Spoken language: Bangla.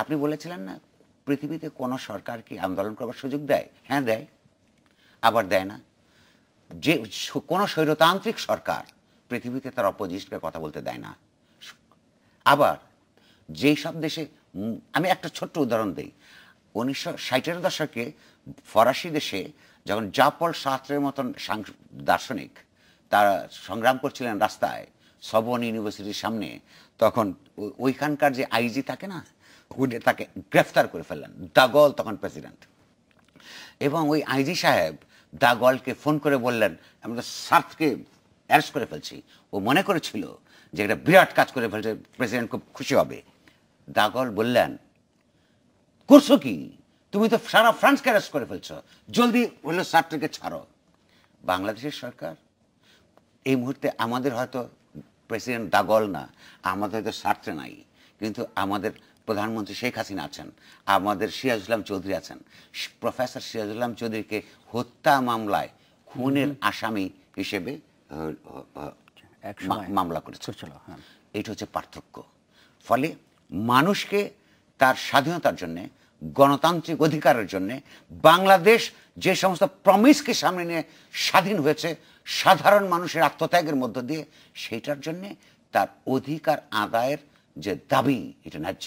আপনি বলেছিলেন না পৃথিবীতে কোনো সরকার কি আন্দোলন করবার সুযোগ দেয় হ্যাঁ দেয় আবার দেয় না যে কোনো স্বৈরতান্ত্রিক সরকার পৃথিবীতে তার অপোজিটকে কথা বলতে দেয় না আবার যেই সব দেশে আমি একটা ছোট্ট উদাহরণ দিই উনিশশো ষাটের দশকে ফরাসি দেশে যখন জাপল শাস্ত্রের মতন দার্শনিক তারা সংগ্রাম করছিলেন রাস্তায় সবন ইউনিভার্সিটির সামনে তখন ওইখানকার যে আইজি থাকে না উনি তাকে গ্রেফতার করে ফেললেন দাগল তখন প্রেসিডেন্ট এবং ওই আইজি সাহেব দাগলকে ফোন করে বললেন আমরা সার্ফকে অ্যারেস্ট করে ফেলছি ও মনে করেছিল যে একটা বিরাট কাজ করে ফেলছে প্রেসিডেন্ট খুব খুশি হবে দাগল বললেন করছো কি তুমি তো সারা ফ্রান্সকে অ্যারেস্ট করে ফেলছ জলদি বললো সার্ফটাকে ছাড়ো বাংলাদেশের সরকার এই মুহূর্তে আমাদের হয়তো প্রেসিডেন্ট দাগল না আমাদের হয়তো সার্টে নাই কিন্তু আমাদের প্রধানমন্ত্রী শেখ হাসিনা আছেন আমাদের সিরাজুলাম চৌধুরী আছেন প্রফেসর সিরাজুলাম চৌধুরীকে হত্যা মামলায় খুনের আসামি হিসেবে মামলা করেছে হ্যাঁ। এটা হচ্ছে পার্থক্য ফলে মানুষকে তার স্বাধীনতার জন্যে গণতান্ত্রিক অধিকারের জন্য বাংলাদেশ যে সমস্ত প্রমিসকে সামনে নিয়ে স্বাধীন হয়েছে সাধারণ মানুষের আত্মত্যাগের মধ্য দিয়ে সেইটার জন্যে তার অধিকার আদায়ের যে দাবি এটা ন্যায্য